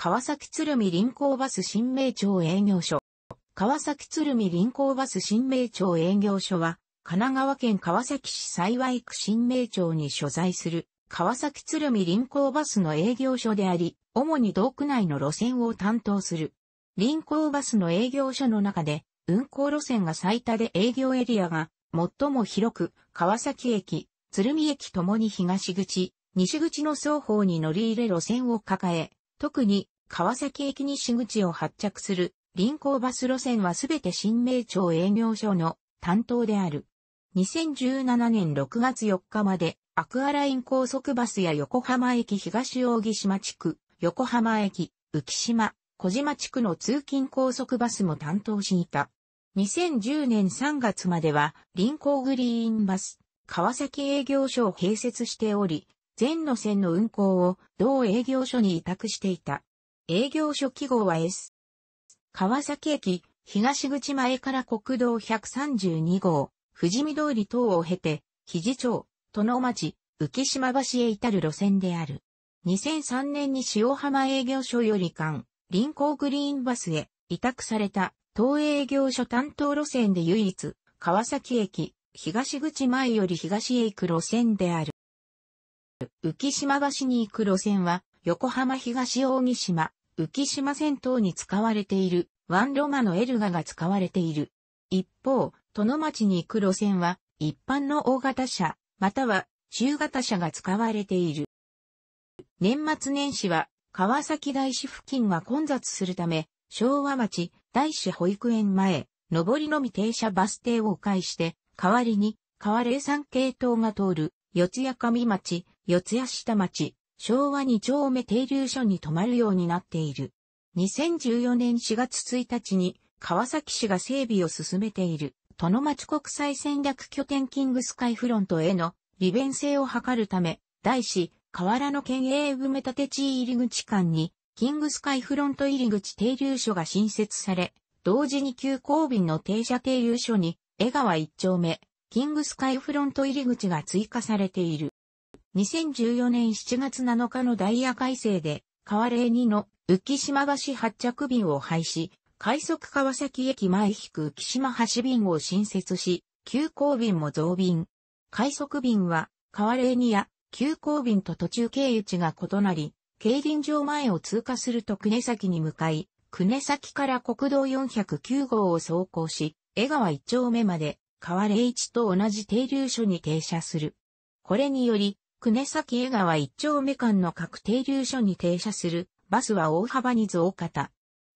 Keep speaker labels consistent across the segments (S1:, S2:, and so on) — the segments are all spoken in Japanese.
S1: 川崎鶴見臨港バス新名町営業所。川崎鶴見臨港バス新名町営業所は、神奈川県川崎市幸区新名町に所在する、川崎鶴見臨港バスの営業所であり、主に道区内の路線を担当する。臨港バスの営業所の中で、運行路線が最多で営業エリアが最も広く、川崎駅、鶴見駅ともに東口、西口の双方に乗り入れ路線を抱え、特に川崎駅西口を発着する臨港バス路線はすべて新名町営業所の担当である。2017年6月4日までアクアライン高速バスや横浜駅東扇島地区、横浜駅、浮島、小島地区の通勤高速バスも担当していた。2010年3月までは臨港グリーンバス、川崎営業所を併設しており、全路線の運行を同営業所に委託していた。営業所記号は S。川崎駅、東口前から国道132号、富士見通り等を経て、肘町、殿町、浮島橋へ至る路線である。2003年に塩浜営業所より間、臨港グリーンバスへ委託された、東営業所担当路線で唯一、川崎駅、東口前より東へ行く路線である。浮島橋に行く路線は、横浜東大木島、浮島線等に使われている、ワンロマのエルガが使われている。一方、殿町に行く路線は、一般の大型車、または中型車が使われている。年末年始は、川崎大師付近は混雑するため、昭和町、大師保育園前、上りのみ停車バス停を迂回して、代わりに、川霊山系統が通る四谷上町、四谷下町、昭和2丁目停留所に泊まるようになっている。2014年4月1日に川崎市が整備を進めている、殿町国際戦略拠点キングスカイフロントへの利便性を図るため、大市、河原の県営埋め立て地入り口間に、キングスカイフロント入口停留所が新設され、同時に急行便の停車停留所に、江川1丁目、キングスカイフロント入り口が追加されている。2014年7月7日のダイヤ改正で、河霊2の浮島橋発着便を廃止、快速川崎駅前引く浮島橋便を新設し、急行便も増便。快速便は、河霊2や急行便と途中経由地が異なり、競輪場前を通過すると国崎に向かい、国崎から国道409号を走行し、江川1丁目まで川霊一と同じ停留所に停車する。これにより、久根崎江川一丁目間の各停留所に停車するバスは大幅に増加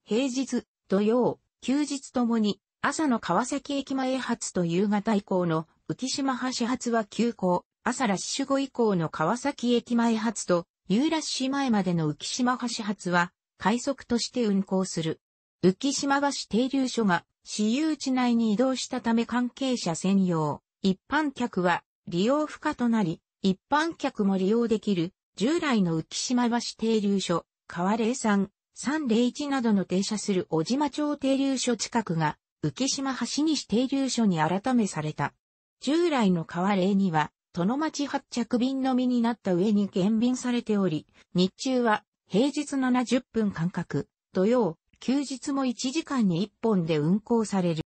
S1: 平日、土曜、休日ともに朝の川崎駅前発と夕方以降の浮島橋発は休校、朝ラッシュ後以降の川崎駅前発と夕ラッシュ前までの浮島橋発は快速として運行する。浮島橋停留所が私有地内に移動したため関係者専用、一般客は利用不可となり、一般客も利用できる、従来の浮島橋停留所、川霊山、301などの停車する小島町停留所近くが、浮島橋西停留所に改めされた。従来の川霊には、殿町発着便のみになった上に減便されており、日中は平日70分間隔、土曜、休日も1時間に1本で運行される。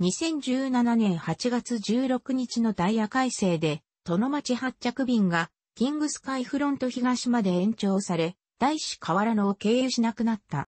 S1: 2017年8月16日のダイヤ改正で、殿町発着便が、キングスカイフロント東まで延長され、大師河原野を経由しなくなった。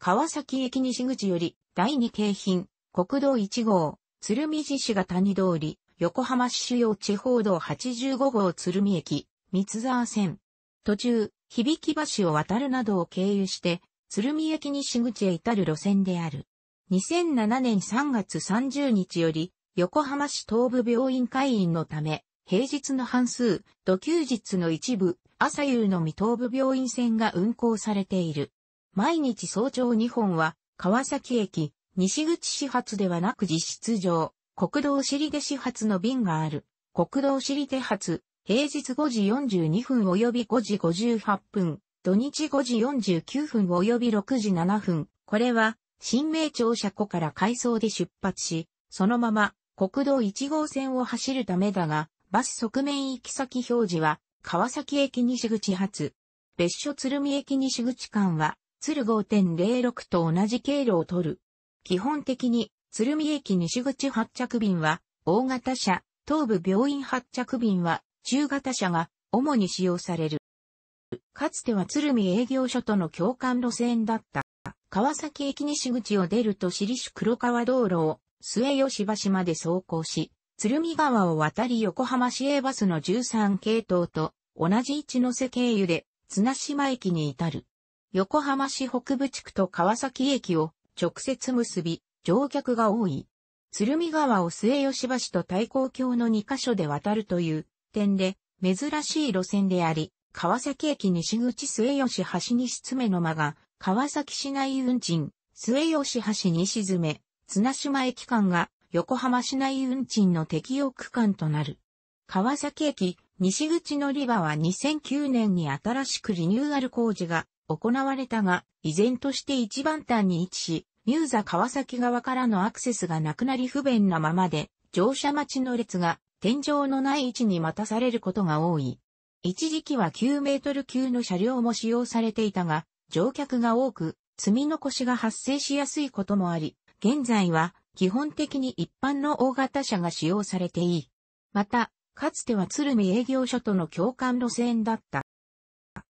S1: 川崎駅西口より、第2京浜、国道1号、鶴見市が谷通り、横浜市主要地方道85号鶴見駅、三沢線。途中、響橋を渡るなどを経由して、鶴見駅西口へ至る路線である。2007年3月30日より、横浜市東部病院会員のため、平日の半数、土休日の一部、朝夕のみ東部病院線が運行されている。毎日早朝2本は、川崎駅、西口始発ではなく実質上、国道尻で始発の便がある。国道尻手発、平日5時42分及び5時58分、土日5時49分及び6時7分。これは、新名庁車庫から改装で出発し、そのまま国道1号線を走るためだが、バス側面行き先表示は、川崎駅西口発。別所鶴見駅西口間は、鶴5.06と同じ経路を取る。基本的に、鶴見駅西口発着便は、大型車、東部病院発着便は、中型車が主に使用される。かつては鶴見営業所との共感路線だった。川崎駅西口を出ると尻利市黒川道路を末吉橋まで走行し、鶴見川を渡り横浜市営バスの13系統と同じ一ノ瀬経由で綱島駅に至る。横浜市北部地区と川崎駅を直接結び、乗客が多い。鶴見川を末吉橋と太閤橋の2カ所で渡るという点で珍しい路線であり、川崎駅西口末吉橋西爪の間が、川崎市内運賃、末吉橋西爪、綱島駅間が、横浜市内運賃の適用区間となる。川崎駅、西口乗り場は2009年に新しくリニューアル工事が行われたが、依然として一番端に位置し、ミューザ川崎側からのアクセスがなくなり不便なままで、乗車待ちの列が天井のない位置に待たされることが多い。一時期は9メートル級の車両も使用されていたが、乗客が多く、積み残しが発生しやすいこともあり、現在は基本的に一般の大型車が使用されていい。また、かつては鶴見営業所との共感路線だった。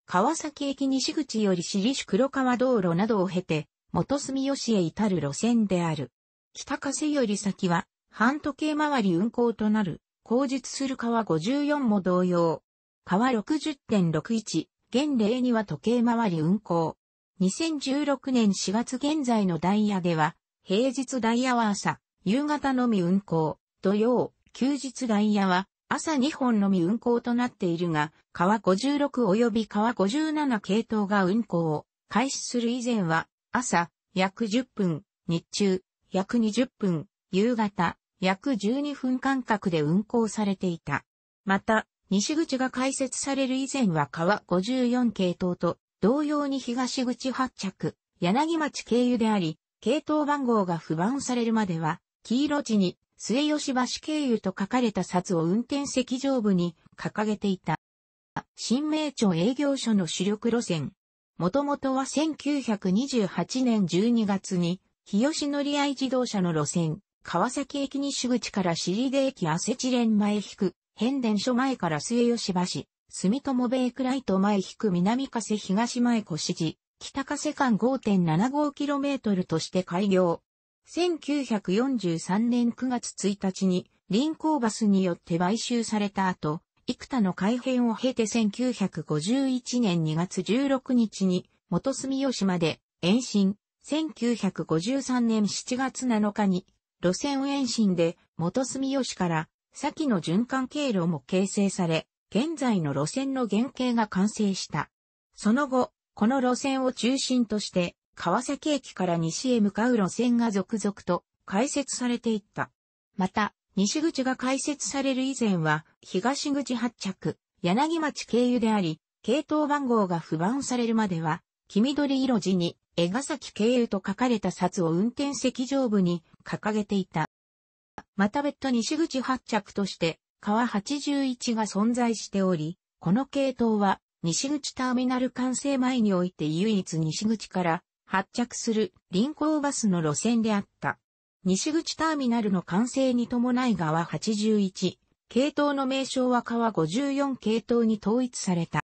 S1: 川崎駅西口より市立黒川道路などを経て、元住吉へ至る路線である。北風より先は、半時計回り運行となる、工述する川54も同様、川60.61、現例には時計回り運行。2016年4月現在のダイヤでは、平日ダイヤは朝、夕方のみ運行、土曜、休日ダイヤは、朝2本のみ運行となっているが、川56及び川57系統が運行を開始する以前は、朝約10分、日中約20分、夕方約12分間隔で運行されていた。また、西口が開設される以前は川54系統と同様に東口発着、柳町経由であり、系統番号が不安されるまでは、黄色地に末吉橋経由と書かれた札を運転席上部に掲げていた。新名町営業所の主力路線。もともとは1928年12月に、日吉乗合自動車の路線、川崎駅西口から尻出駅汗地連前引く変電所前から末吉橋、住友ベイクライト前引く南加瀬東前越路、北加瀬間 5.75km として開業。1943年9月1日に、臨港バスによって買収された後、幾多の改変を経て1951年2月16日に、元住吉まで延伸、1953年7月7日に、路線延伸で元住吉から先の循環経路も形成され、現在の路線の原型が完成した。その後、この路線を中心として、川崎駅から西へ向かう路線が続々と開設されていった。また、西口が開設される以前は、東口発着、柳町経由であり、系統番号が不番されるまでは、黄緑色地に、江ヶ崎経由と書かれた札を運転席上部に掲げていた。また別途西口発着として川81が存在しており、この系統は西口ターミナル完成前において唯一西口から発着する臨港バスの路線であった。西口ターミナルの完成に伴い川81、系統の名称は川54系統に統一された。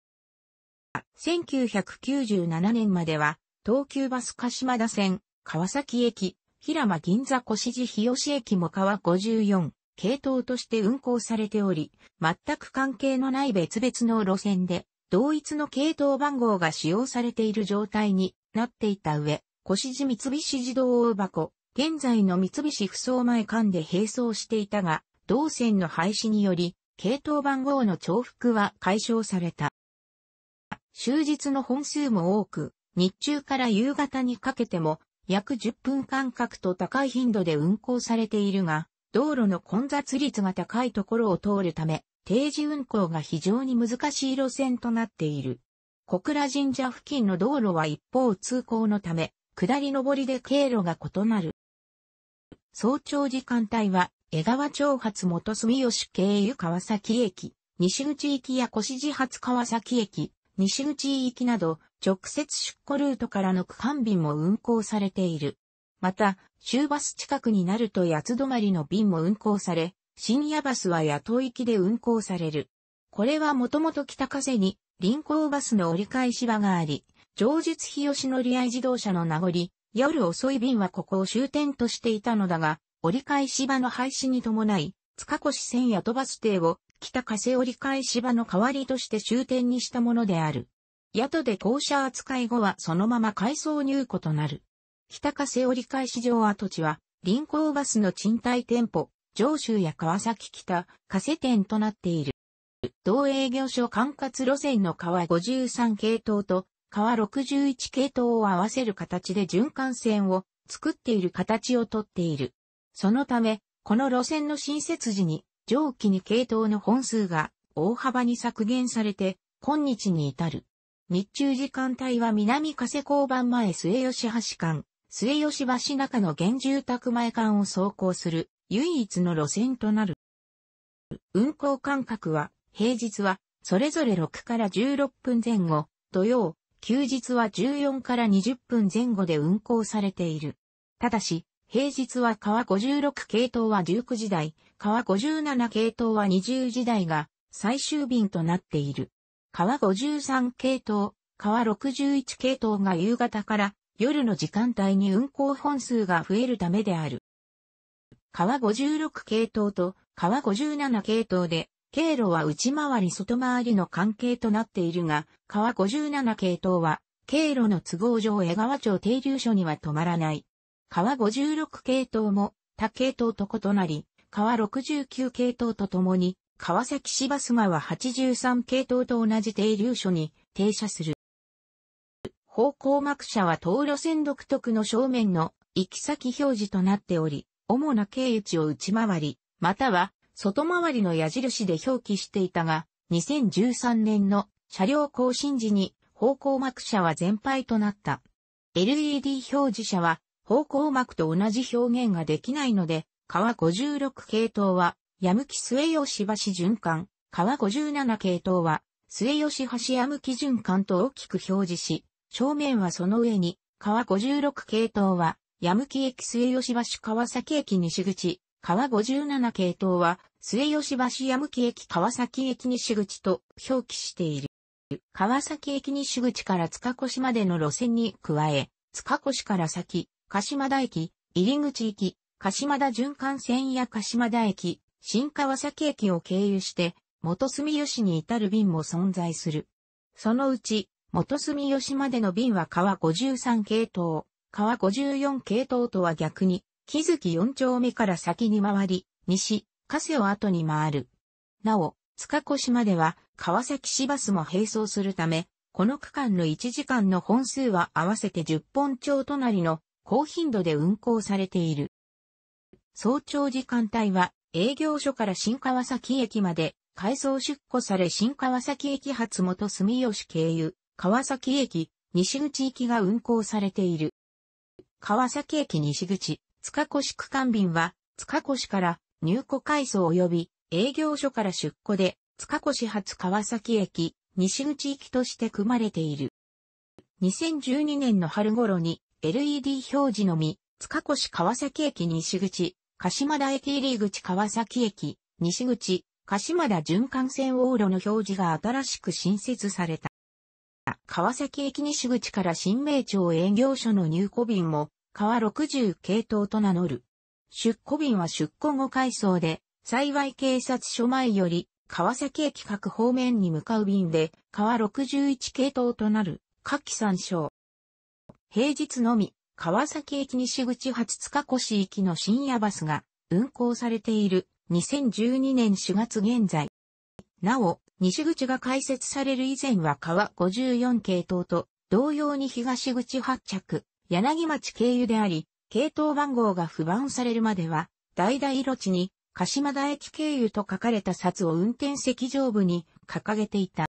S1: 1997年までは東急バス鹿島田線、川崎駅、平間銀座越路日吉駅も川54、系統として運行されており、全く関係のない別々の路線で、同一の系統番号が使用されている状態になっていた上、越路三菱自動大箱、現在の三菱不走前間で並走していたが、同線の廃止により、系統番号の重複は解消された。終日の本数も多く、日中から夕方にかけても約10分間隔と高い頻度で運行されているが、道路の混雑率が高いところを通るため、定時運行が非常に難しい路線となっている。小倉神社付近の道路は一方通行のため、下り上りで経路が異なる。早朝時間帯は、江川町発元住吉経由川崎駅、西口行きや越路発川崎駅、西口行きなど、直接出庫ルートからの区間便も運行されている。また、終バス近くになると八つ止まりの便も運行され、深夜バスは野党行きで運行される。これはもともと北風に、臨港バスの折り返し場があり、上述日吉乗合自動車の名残、夜遅い便はここを終点としていたのだが、折り返し場の廃止に伴い、塚越線や都バス停を北風折り返し場の代わりとして終点にしたものである。宿で校舎扱い後はそのまま改装入庫となる。北風折り返し場跡地は、臨港バスの賃貸店舗、上州や川崎北、加瀬店となっている。同営業所管轄路線の川53系統と川61系統を合わせる形で循環線を作っている形をとっている。そのため、この路線の新設時に上記に系統の本数が大幅に削減されて、今日に至る。日中時間帯は南加瀬交番前末吉橋間、末吉橋中の現住宅前間を走行する唯一の路線となる。運行間隔は平日はそれぞれ6から16分前後、土曜、休日は14から20分前後で運行されている。ただし、平日は川56系統は19時台、川57系統は20時台が最終便となっている。川53系統、川61系統が夕方から夜の時間帯に運行本数が増えるためである。川56系統と川57系統で、経路は内回り外回りの関係となっているが、川57系統は、経路の都合上江川町停留所には止まらない。川56系統も他系統と異なり、川69系統とともに、川崎芝菅は83系統と同じ停留所に停車する。方向幕車は東路線独特の正面の行き先表示となっており、主な経由地を内回り、または外回りの矢印で表記していたが、2013年の車両更新時に方向幕車は全廃となった。LED 表示車は方向膜と同じ表現ができないので、川56系統は、やむき末吉橋循環、川57系統は、末吉橋やむき循環と大きく表示し、正面はその上に、川56系統は、やむき駅末吉橋川崎駅西口、川57系統は、末吉橋やむき駅川崎駅西口と表記している。川崎駅西口から塚越までの路線に加え、塚越から先、鹿島田駅、入口駅、鹿島田循環線や鹿島田駅、新川崎駅を経由して、元住吉に至る便も存在する。そのうち、元住吉までの便は川53系統、川54系統とは逆に、木月4丁目から先に回り、西、加瀬を後に回る。なお、塚越までは川崎市バスも並走するため、この区間の1時間の本数は合わせて10本町隣の高頻度で運行されている。早朝時間帯は営業所から新川崎駅まで改装出庫され新川崎駅発元住吉経由、川崎駅、西口行きが運行されている。川崎駅西口、塚越区間便は、塚越から入庫改装及び営業所から出庫で、塚越発川崎駅、西口行きとして組まれている。2012年の春頃に LED 表示のみ、塚越川崎駅西口、鹿島田駅入り口川崎駅、西口、鹿島田循環線往路の表示が新しく新設された。川崎駅西口から新名町営業所の入庫便も、川60系統と名乗る。出庫便は出庫後改装で、幸い警察署前より、川崎駅各方面に向かう便で、川61系統となる、下記参照。平日のみ、川崎駅西口八塚越行きの深夜バスが運行されている2012年4月現在。なお、西口が開設される以前は川54系統と同様に東口発着、柳町経由であり、系統番号が不番されるまでは、代々色地に、鹿島田駅経由と書かれた札を運転席上部に掲げていた。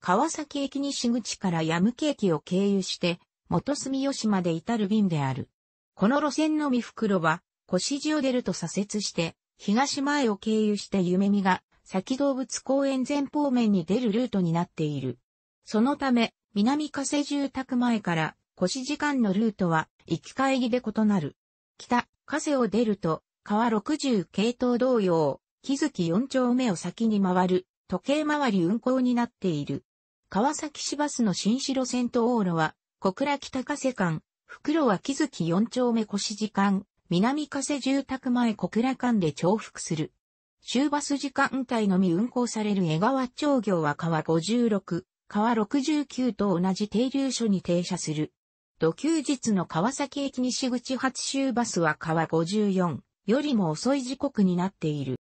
S1: 川崎駅西口から矢向駅を経由して、元住吉まで至る便である。この路線のみ袋は、腰地を出ると左折して、東前を経由して夢見が、先動物公園前方面に出るルートになっている。そのため、南加瀬住宅前から、腰時間のルートは、行き帰りで異なる。北、加瀬を出ると、川60系統同様、木月4丁目を先に回る、時計回り運行になっている。川崎市バスの新城線と往路は、小倉北加瀬間、袋は木月4丁目越時間、南加瀬住宅前小倉間で重複する。終バス時間帯のみ運行される江川町業は川56、川69と同じ停留所に停車する。土休日の川崎駅西口発終バスは川54よりも遅い時刻になっている。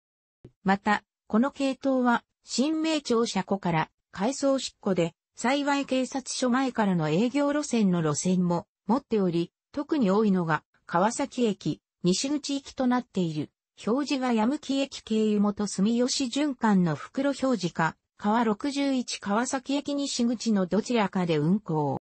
S1: また、この系統は、新名庁車庫から、改装執行で、幸い警察署前からの営業路線の路線も持っており、特に多いのが川崎駅、西口行きとなっている。表示が矢向駅経由元住吉循環の袋表示か、川61川崎駅西口のどちらかで運行。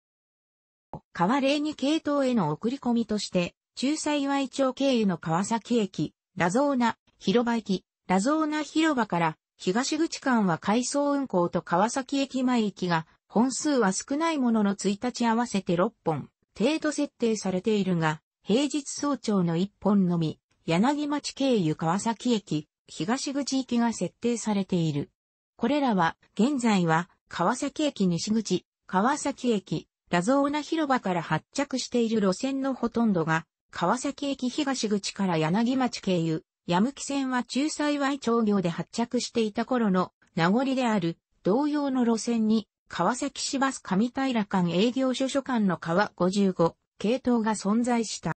S1: 川02系統への送り込みとして、中幸町経由の川崎駅、ラゾーナ、広場駅、ラゾーナ広場から、東口間は改装運行と川崎駅前行きが本数は少ないものの1日合わせて6本程度設定されているが、平日早朝の1本のみ、柳町経由川崎駅、東口行きが設定されている。これらは、現在は、川崎駅西口、川崎駅、ラゾーナ広場から発着している路線のほとんどが、川崎駅東口から柳町経由、矢向線は中幸町業で発着していた頃の名残である同様の路線に川崎市バス上平間営業所所間の川55系統が存在した。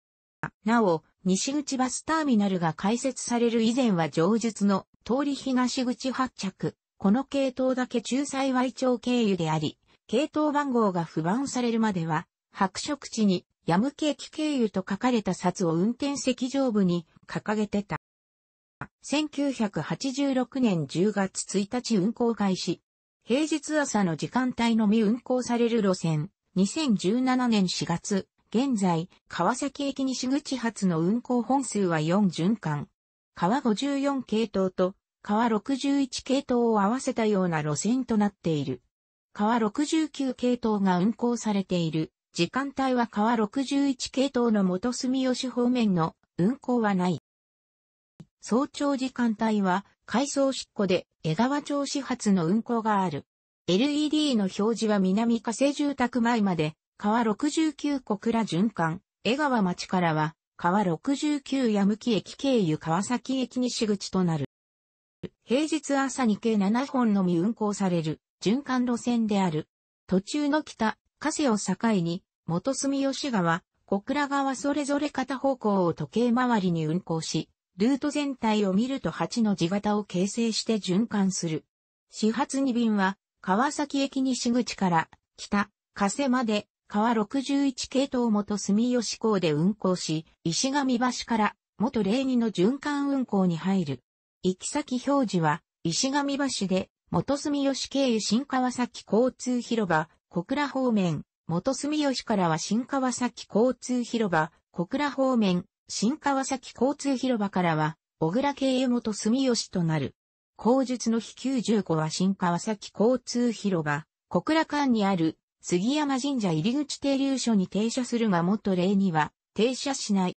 S1: なお、西口バスターミナルが開設される以前は上述の通り東口発着。この系統だけ中幸い町経由であり、系統番号が不番されるまでは、白色地にヤムケーキ経由と書かれた札を運転席上部に掲げてた。1986年10月1日運行開始、平日朝の時間帯のみ運行される路線、2017年4月、現在、川崎駅西口発の運行本数は4循環。川54系統と川61系統を合わせたような路線となっている。川69系統が運行されている。時間帯は川61系統の元住吉方面の運行はない。早朝時間帯は、回送執行で江川町始発の運行がある。LED の表示は南加瀬住宅前まで、川69小倉循環、江川町からは、川69矢向駅経由川崎駅西口となる。平日朝に計7本のみ運行される循環路線である。途中の北、加瀬を境に、元住吉川、小倉川それぞれ片方向を時計回りに運行し、ルート全体を見ると8の字型を形成して循環する。始発2便は、川崎駅西口から北、加瀬まで、川61系統元住吉港で運行し、石上橋から元0 2の循環運行に入る。行き先表示は、石上橋で、元住吉経由新川崎交通広場、小倉方面、元住吉からは新川崎交通広場、小倉方面、新川崎交通広場からは、小倉慶元住吉となる。口述の日95は新川崎交通広場、小倉間にある杉山神社入口停留所に停車するが元例には停車しない。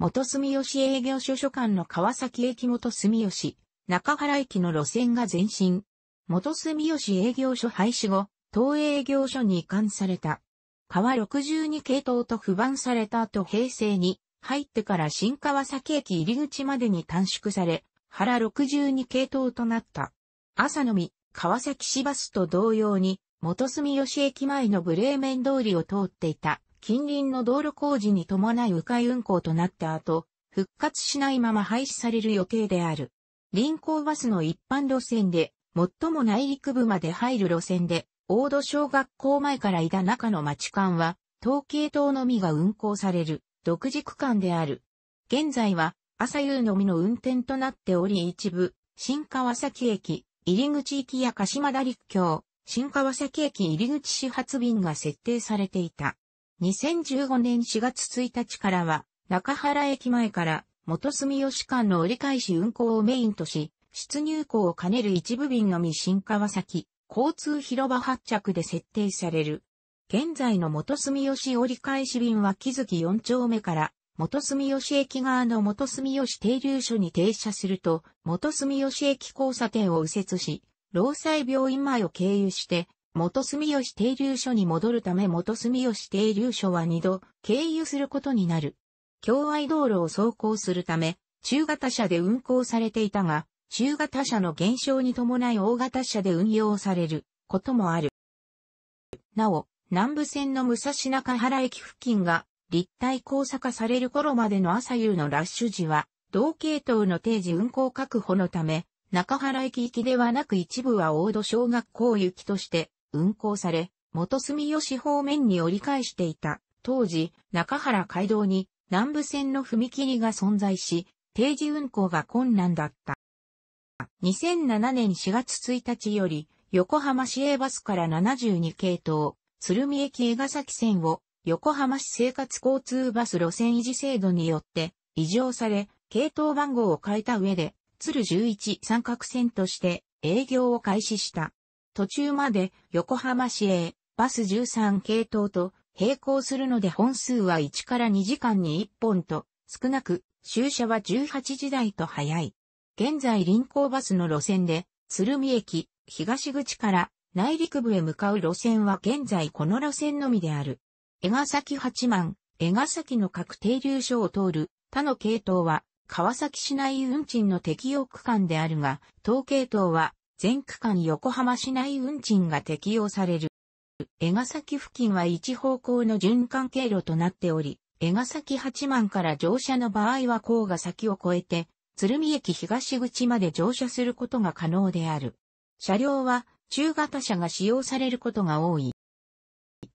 S1: 元住吉営業所所管の川崎駅元住吉、中原駅の路線が前進。元住吉営業所廃止後、東営業所に移管された。川62系統と不番された後平成に入ってから新川崎駅入り口までに短縮され、原62系統となった。朝のみ、川崎市バスと同様に、元住吉駅前のブレーメン通りを通っていた近隣の道路工事に伴い迂回運行となった後、復活しないまま廃止される予定である。臨港バスの一般路線で、最も内陸部まで入る路線で、大戸小学校前から井田中の町間は、東京島のみが運行される。独自区間である。現在は、朝夕のみの運転となっており一部、新川崎駅、入口行きや鹿島田陸橋、新川崎駅入口始発便が設定されていた。2015年4月1日からは、中原駅前から元住吉間の折り返し運行をメインとし、出入港を兼ねる一部便のみ新川崎、交通広場発着で設定される。現在の元住吉折り返し便は木月4丁目から、元住吉駅側の元住吉停留所に停車すると、元住吉駅交差点を右折し、労災病院前を経由して、元住吉停留所に戻るため元住吉停留所は2度経由することになる。境愛道路を走行するため、中型車で運行されていたが、中型車の減少に伴い大型車で運用されることもある。なお、南部線の武蔵中原駅付近が立体交差化される頃までの朝夕のラッシュ時は、同系統の定時運行確保のため、中原駅行きではなく一部は大戸小学校行きとして運行され、元住吉方面に折り返していた。当時、中原街道に南部線の踏切が存在し、定時運行が困難だった。2007年4月1日より、横浜市営バスから72系統、鶴見駅江ヶ崎線を横浜市生活交通バス路線維持制度によって異常され、系統番号を変えた上で、鶴11三角線として営業を開始した。途中まで横浜市営バス13系統と並行するので本数は1から2時間に1本と少なく、終車は18時台と早い。現在臨港バスの路線で、鶴見駅東口から内陸部へ向かう路線は現在この路線のみである。江ヶ崎八幡、江ヶ崎の各停留所を通る他の系統は川崎市内運賃の適用区間であるが、当系統は全区間横浜市内運賃が適用される。江ヶ崎付近は一方向の循環経路となっており、江ヶ崎八幡から乗車の場合は甲ヶ崎を越えて、鶴見駅東口まで乗車することが可能である。車両は中型車が使用されることが多い。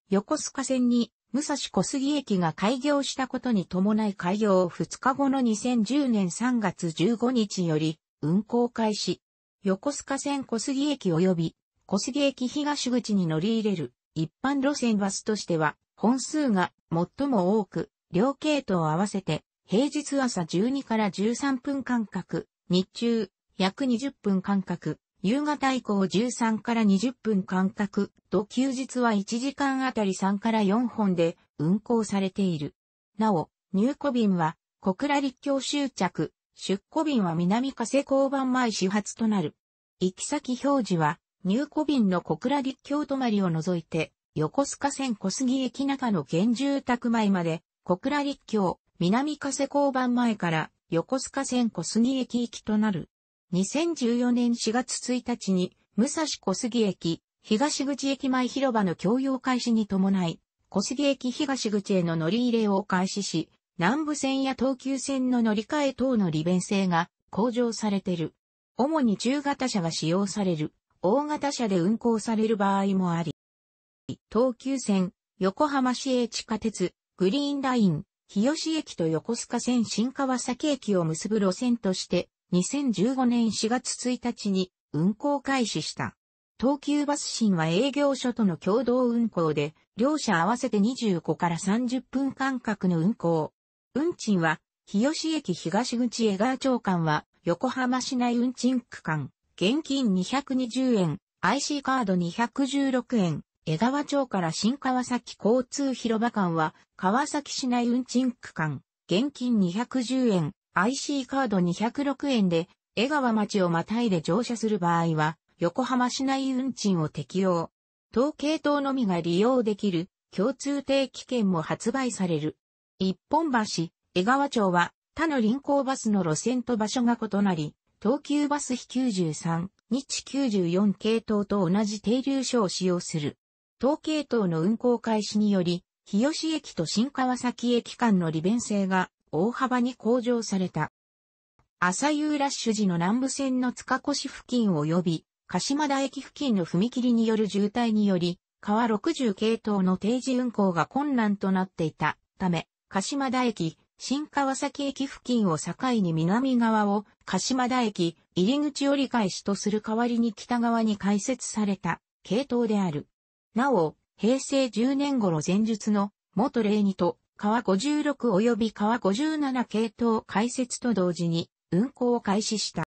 S1: 横須賀線に武蔵小杉駅が開業したことに伴い開業2日後の2010年3月15日より運行開始。横須賀線小杉駅及び小杉駅東口に乗り入れる一般路線バスとしては本数が最も多く、両系統合わせて平日朝12から13分間隔、日中約20分間隔、夕方以降13から20分間隔と休日は1時間あたり3から4本で運行されている。なお、入庫便は小倉立教終着、出庫便は南加瀬交番前始発となる。行き先表示は入庫便の小倉立教止まりを除いて、横須賀線小杉駅中の現住宅前まで、小倉立教、南加瀬交番前から横須賀線小杉駅行きとなる。2014年4月1日に、武蔵小杉駅、東口駅前広場の共用開始に伴い、小杉駅東口への乗り入れを開始し、南部線や東急線の乗り換え等の利便性が向上されている。主に中型車が使用される、大型車で運行される場合もあり、東急線、横浜市営地下鉄、グリーンライン、日吉駅と横須賀線新川崎駅を結ぶ路線として2015年4月1日に運行開始した。東急バス新は営業所との共同運行で、両社合わせて25から30分間隔の運行。運賃は、日吉駅東口江川町間は、横浜市内運賃区間、現金220円、IC カード216円、江川町から新川崎交通広場間は、川崎市内運賃区間、現金210円、IC カード206円で、江川町をまたいで乗車する場合は、横浜市内運賃を適用。統計等のみが利用できる共通定期券も発売される。一本橋、江川町は他の臨港バスの路線と場所が異なり、東急バス比93、日94系統と同じ停留所を使用する。東系統の運行開始により、日吉駅と新川崎駅間の利便性が大幅に向上された。朝夕ラッシュ時の南部線の塚越付近及び、鹿島田駅付近の踏切による渋滞により、川60系統の定時運行が困難となっていたため、鹿島田駅、新川崎駅付近を境に南側を鹿島田駅入り口折り返しとする代わりに北側に開設された系統である。なお、平成10年頃前述の元例2と川56及び川57系統開設と同時に運行を開始した。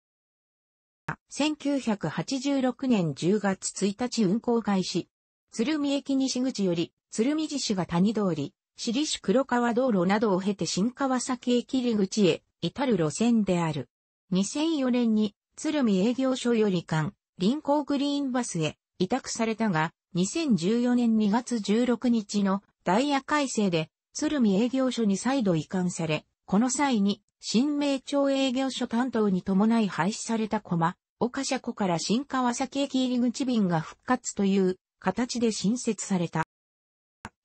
S1: 1986年10月1日運行開始。鶴見駅西口より、鶴見寺市が谷通り、市立黒川道路などを経て新川崎駅入口へ至る路線である。2004年に鶴見営業所より間、臨港グリーンバスへ委託されたが、2014年2月16日のダイヤ改正で鶴見営業所に再度移管され、この際に、新名町営業所担当に伴い廃止された駒、岡車庫から新川崎駅入口便が復活という形で新設された。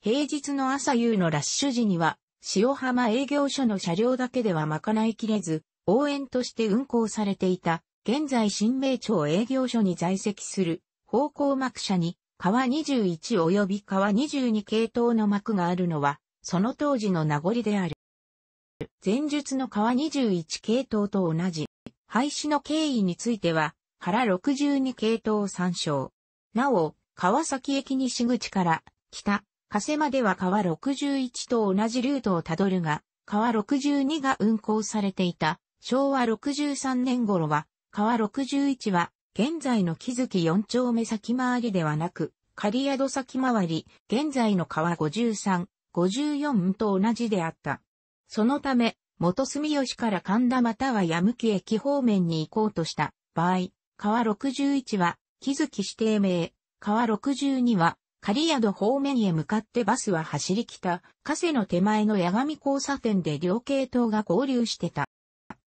S1: 平日の朝夕のラッシュ時には、塩浜営業所の車両だけではまかないきれず、応援として運行されていた、現在新名町営業所に在籍する、方向幕車に、川21及び川22系統の幕があるのは、その当時の名残である。前述の川21系統と同じ、廃止の経緯については、原62系統を参照。なお、川崎駅西口から北、加瀬までは川61と同じルートをたどるが、川62が運行されていた昭和63年頃は、川61は現在の木月4丁目先回りではなく、仮宿先回り、現在の川53、54と同じであった。そのため、元住吉から神田または矢向駅方面に行こうとした場合、川61は、木月指定名、川62は、仮宿方面へ向かってバスは走り来た、加瀬の手前の矢上交差点で両系統が合流してた。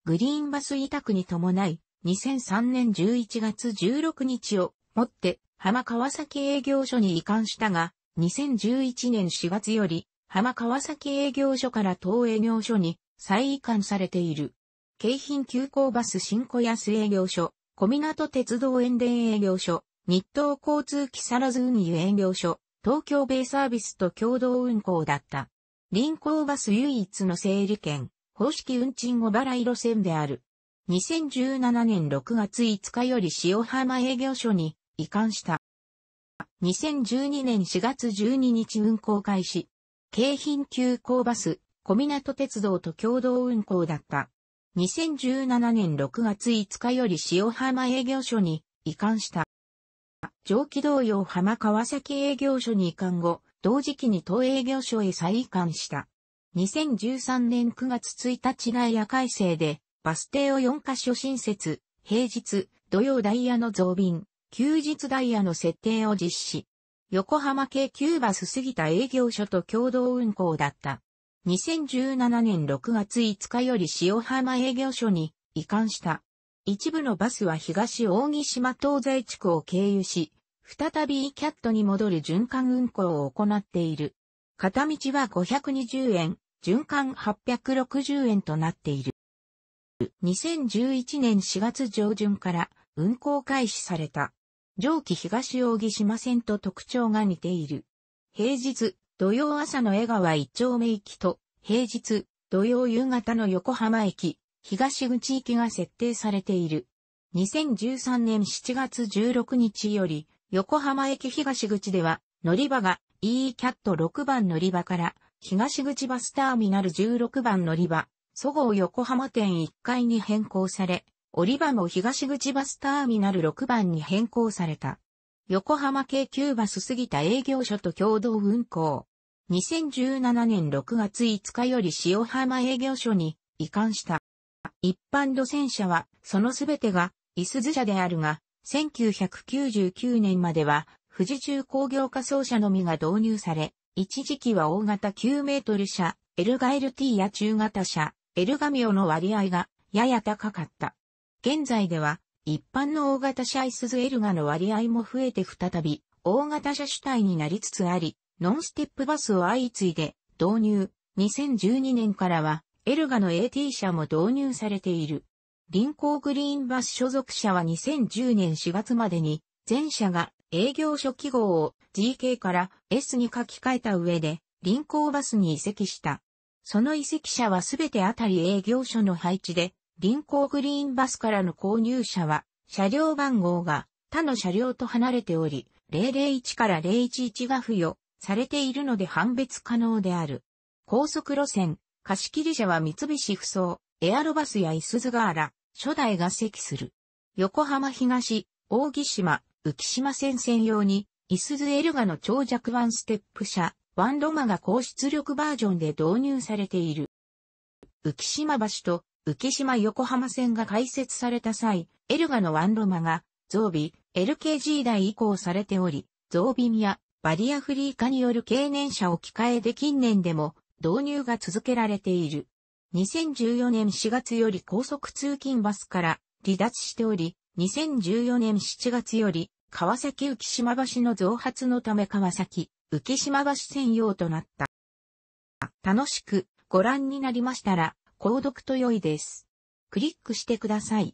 S1: グリーンバス委託に伴い、2003年11月16日をもって浜川崎営業所に移管したが、2011年4月より浜川崎営業所から当営業所に再移管されている。京浜急行バス新小安営業所、小港鉄道園田営業所、日東交通木更津運輸営業所、東京ベイサービスと共同運行だった。臨港バス唯一の整理券、方式運賃を払い路線である。2017年6月5日より塩浜営業所に移管した。2012年4月12日運行開始。京浜急行バス、小港鉄道と共同運行だった。2017年6月5日より塩浜営業所に移管した。上記同様浜川崎営業所に移管後、同時期に当営業所へ再移管した。2013年9月1日来夜改正で、バス停を4カ所新設、平日、土曜ダイヤの増便、休日ダイヤの設定を実施。横浜系キューバス杉田営業所と共同運行だった。2017年6月5日より塩浜営業所に移管した。一部のバスは東大木島東西地区を経由し、再び e キャットに戻る循環運行を行っている。片道は520円、循環860円となっている。2011年4月上旬から運行開始された。上記東扇島線と特徴が似ている。平日、土曜朝の江川一丁目行きと、平日、土曜夕方の横浜駅、東口行きが設定されている。2013年7月16日より、横浜駅東口では、乗り場が E キャット6番乗り場から、東口バスターミナル16番乗り場、そごう横浜店1階に変更され、折り場も東口バスターミナル6番に変更された。横浜京急バスぎた営業所と共同運行。2017年6月5日より塩浜営業所に移管した。一般路線車は、そのすべてが、いすず車であるが、1999年までは、富士中工業化装車のみが導入され、一時期は大型9メートル車、エルガ LT や中型車、エルガミオの割合が、やや高かった。現在では、一般の大型車イスズエルガの割合も増えて再び、大型車主体になりつつあり、ノンステップバスを相次いで導入、2012年からは、エルガの AT 車も導入されている。臨港グリーンバス所属車は2010年4月までに、全車が営業所記号を GK から S に書き換えた上で、臨港バスに移籍した。その移籍者はすべてあたり営業所の配置で、臨港グリーンバスからの購入者は、車両番号が他の車両と離れており、001から011が付与されているので判別可能である。高速路線、貸切車は三菱不装、エアロバスやイスズガーラ、初代が席する。横浜東、大木島、浮島線専用に、イスズエルガの長尺ワンステップ車、ワンロマが高出力バージョンで導入されている。浮島橋と浮島横浜線が開設された際、エルガのワンロマが増備、LKG 台移行されており、増便やバリアフリー化による経年車置き換えで近年でも導入が続けられている。2014年4月より高速通勤バスから離脱しており、2014年7月より川崎浮島橋の増発のため川崎浮島橋専用となった。楽しくご覧になりましたら、購読と良いです。クリックしてください。